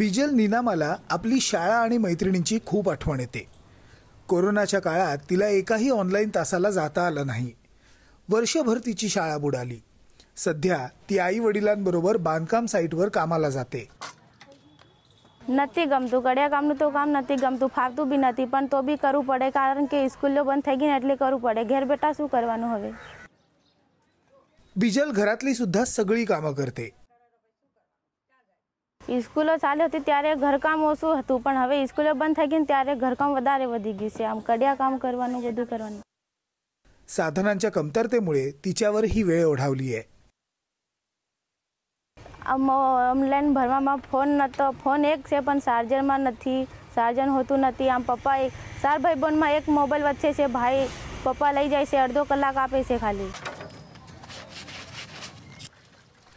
बिजल निनामाला आपली शाळा आणि मैत्रिणींची खूप आठवण येते कोरोनाच्या काळात तिला एकाही ऑनलाईन तासाला जाता आलं नाही वर्षभर तिची शाळा बुडाली सध्या ती आई वडिलांबरोबर बांधकाम साईटवर कामाला जाते नती गमतो कड्या काम तो काम नती गमतो ફાવતું બી નથી बी તો બી કરવું પડે કારણ કે સ્કૂલો બંધ થઈ ગઈ ને એટલે करू पडे ઘેર सु શું हवे बिजल घरातली सुद्धा सगळी कामं करते સ્કૂલો ચાલે હતી ત્યારે ઘરકામ ઓછું હતું પણ હવે સ્કૂલો બંધ થઈ ગઈ ત્યારે ઘરકામ વધારે વધી ગયું છે આમ કડિયા કામ કરવાનું બધું કરવાનું साधनांच्या कमतरतेमुळे હી ही वेळ ओढावली આમ ઓનલાઈન ભરવામાં ફોન નહોતો ફોન એક છે પણ ચાર્જરમાં નથી ચાર્જર હોતું નથી આમ પપ્પા ચાર ભાઈ બોનમાં એક મોબાઈલ વચ્ચે છે ભાઈ પપ્પા લઈ જાય છે અડધો કલાક આપે છે ખાલી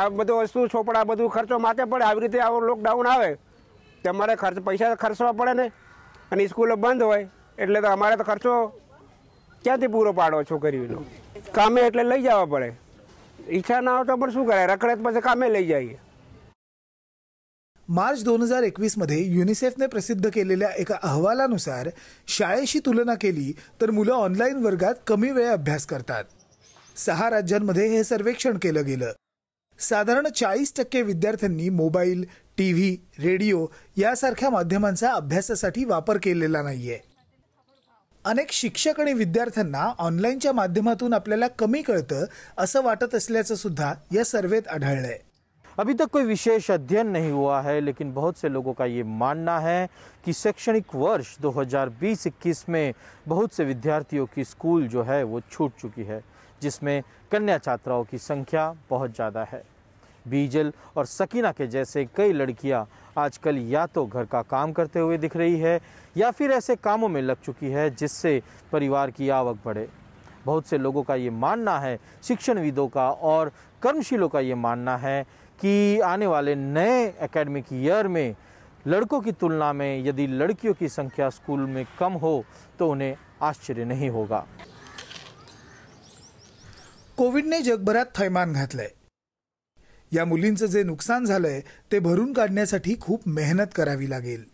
આ બધું વસ્તુ ચોપડા બધું ખર્ચો માથે પડે આવી રીતે આવો લોકડાઉન આવે તો ખર્ચ પૈસા ખર્ચવા અને બંધ હોય એટલે તો તો ખર્ચો ક્યાંથી પૂરો પાડો કામે એટલે લઈ જવા પડે ઈચ્છા પણ શું કામે લઈ मार्च दोन हजार मध्ये युनिसेफने प्रसिद्ध केलेल्या एका अहवालानुसार शाळेशी तुलना केली तर मुलं ऑनलाईन वर्गात कमी वेळ अभ्यास करतात सहा राज्यांमध्ये हे सर्वेक्षण केलं गेलं साधारण चाळीस टक्के विद्यार्थ्यांनी मोबाईल टी व्ही रेडिओ यासारख्या माध्यमांचा अभ्यासासाठी वापर केलेला नाहीये अनेक शिक्षक आणि विद्यार्थ्यांना ऑनलाईनच्या माध्यमातून आपल्याला कमी कळतं असं वाटत असल्याचं सुद्धा या सर्वेत आढळलंय अभी तक कोई विशेष अध्ययन नहीं हुआ है लेकिन बहुत से लोगों का ये मानना है कि शैक्षणिक वर्ष 2020-21 में बहुत से विद्यार्थियों की स्कूल जो है वो छूट चुकी है जिसमें कन्या छात्राओं की संख्या बहुत ज़्यादा है बीजल और सकीना के जैसे कई लड़कियां आजकल या तो घर का काम करते हुए दिख रही है या फिर ऐसे कामों में लग चुकी है जिससे परिवार की आवक बढ़े बहुत से लोगों का ये मानना है शिक्षणविदों का और कर्मशीलों का ये मानना है कि आने वाले नए एकेडमिक ईयर में लड़कों की तुलना में यदि लड़कियों की संख्या स्कूल में कम हो तो उन्हें आश्चर्य नहीं होगा कोविडने जगभरात थैमान घातलंय या मुलींचं जे नुकसान झालंय ते भरून काढण्यासाठी खूप मेहनत करावी लागेल